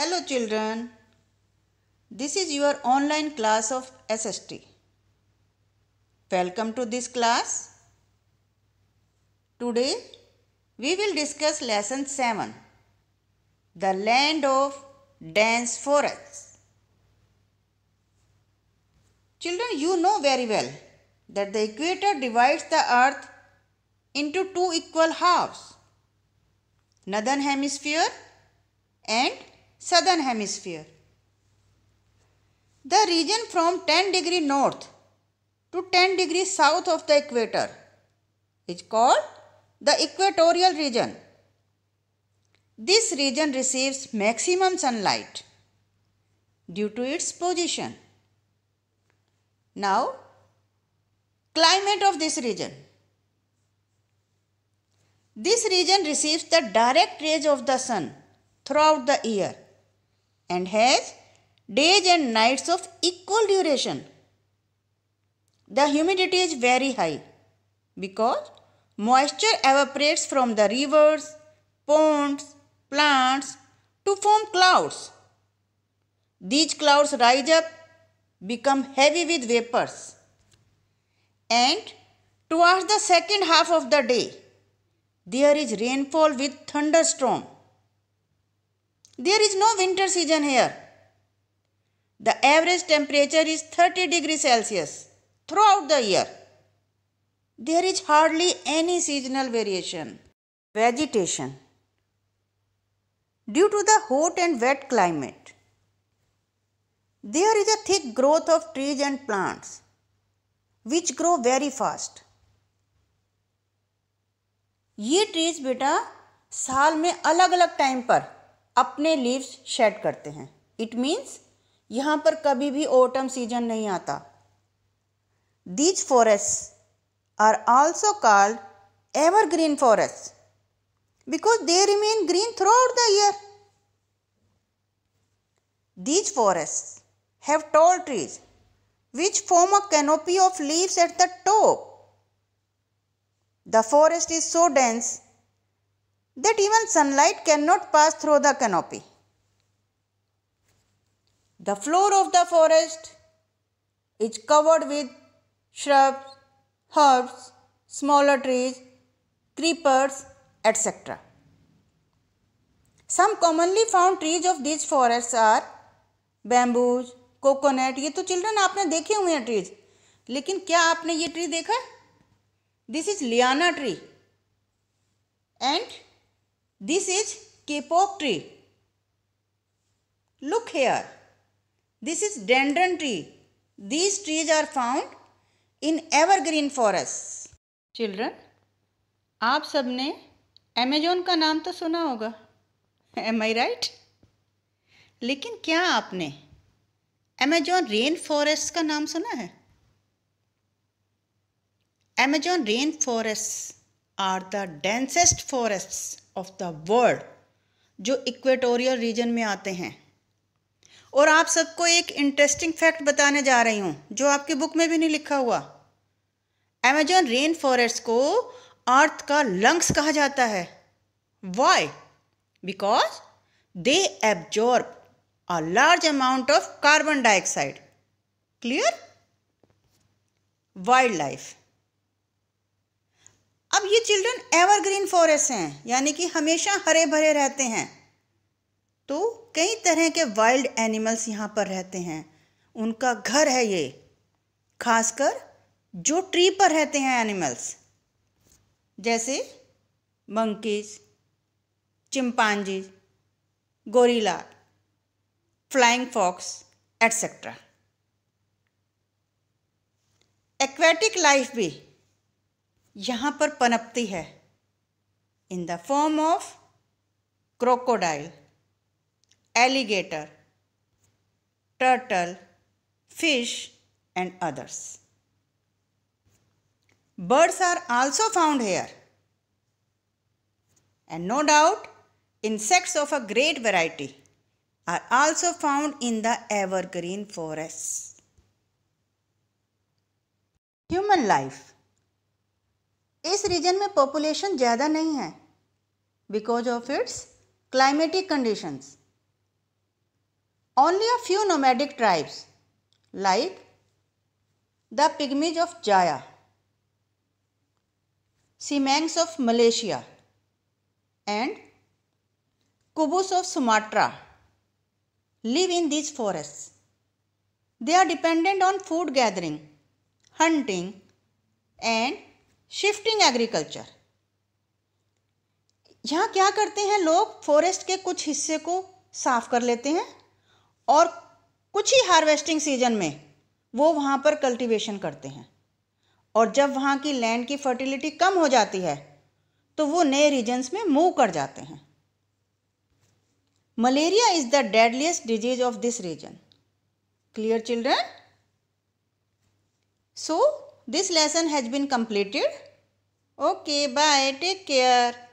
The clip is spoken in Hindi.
Hello children, this is your online class of SST. Welcome to this class. Today we will discuss lesson 7, the land of dense forests. Children, you know very well that the equator divides the earth into two equal halves, northern hemisphere and southern hemisphere. The region from 10 degree north to 10 degree south of the equator is called the equatorial region. This region receives maximum sunlight due to its position. Now, climate of this region. This region receives the direct rays of the sun throughout the year and has days and nights of equal duration. The humidity is very high because moisture evaporates from the rivers, ponds, plants to form clouds. These clouds rise up, become heavy with vapors. And towards the second half of the day, there is rainfall with thunderstorm. There is no winter season here. The average temperature is 30 degrees Celsius throughout the year. There is hardly any seasonal variation. Vegetation. Due to the hot and wet climate, there is a thick growth of trees and plants which grow very fast. ये ट्रीज बेटा साल में अलग अलग टाइम पर अपने लीव्स शेड करते हैं इट मीन्स यहाँ पर कभी भी ओटम सीजन नहीं आता these forest are also called evergreen forest because they remain green throughout the year these forest have tall trees which form a canopy of leaves at the top the forest is so dense that even sunlight cannot pass through the canopy. The floor of the forest is covered with shrubs, herbs, smaller trees, creepers, etc. Some commonly found trees of these forests are bamboos, coconut. ये तो children आपने देखे हुए हैं trees. लेकिन क्या आपने ये tree देखा This is liana tree. And This is kapok tree. Look here. This is dendron tree. These trees are found in evergreen forests. Children, आप सब ने अमेजोन का नाम तो सुना होगा एम आई राइट लेकिन क्या आपने अमेजॉन रेन फॉरेस्ट का नाम सुना है Amazon rain forest are the densest forests of the world जो इक्वेटोरियल रीजन में आते हैं और आप सबको एक इंटरेस्टिंग फैक्ट बताने जा रही हूँ जो आपके बुक में भी नहीं लिखा हुआ एमेजॉन रेन फॉरेस्ट को अर्थ का लंग्स कहा जाता है why because they absorb a large amount of carbon dioxide clear wildlife children evergreen forest हैं यानी कि हमेशा हरे भरे रहते हैं तो कई तरह के वाइल्ड एनिमल्स यहाँ पर रहते हैं उनका घर है ये खासकर जो ट्री पर रहते हैं एनिमल्स जैसे monkeys chimpanzee gorilla flying fox etcetera aquatic life भी यहाँ पर पनपती है in the form of crocodile alligator turtle fish and others birds are also found here and no doubt insects of a great variety are also found in the evergreen forests human life इस रीजन में पॉपुलेशन ज़्यादा नहीं है because of its climatic conditions only a few nomadic tribes like the pygmies of Zaire Semangs of Malaysia and Kubus of Sumatra live in this forest they are dependent on food gathering hunting and shifting agriculture यहाँ क्या करते हैं लोग फॉरेस्ट के कुछ हिस्से को साफ कर लेते हैं और कुछ ही हार्वेस्टिंग सीजन में वो वहाँ पर कल्टीवेशन करते हैं और जब वहाँ की लैंड की फर्टिलिटी कम हो जाती है तो वो नए रीजन्स में मूव कर जाते हैं malaria is the deadliest disease of this region clear children so This lesson has been completed. Okay, bye. Take care.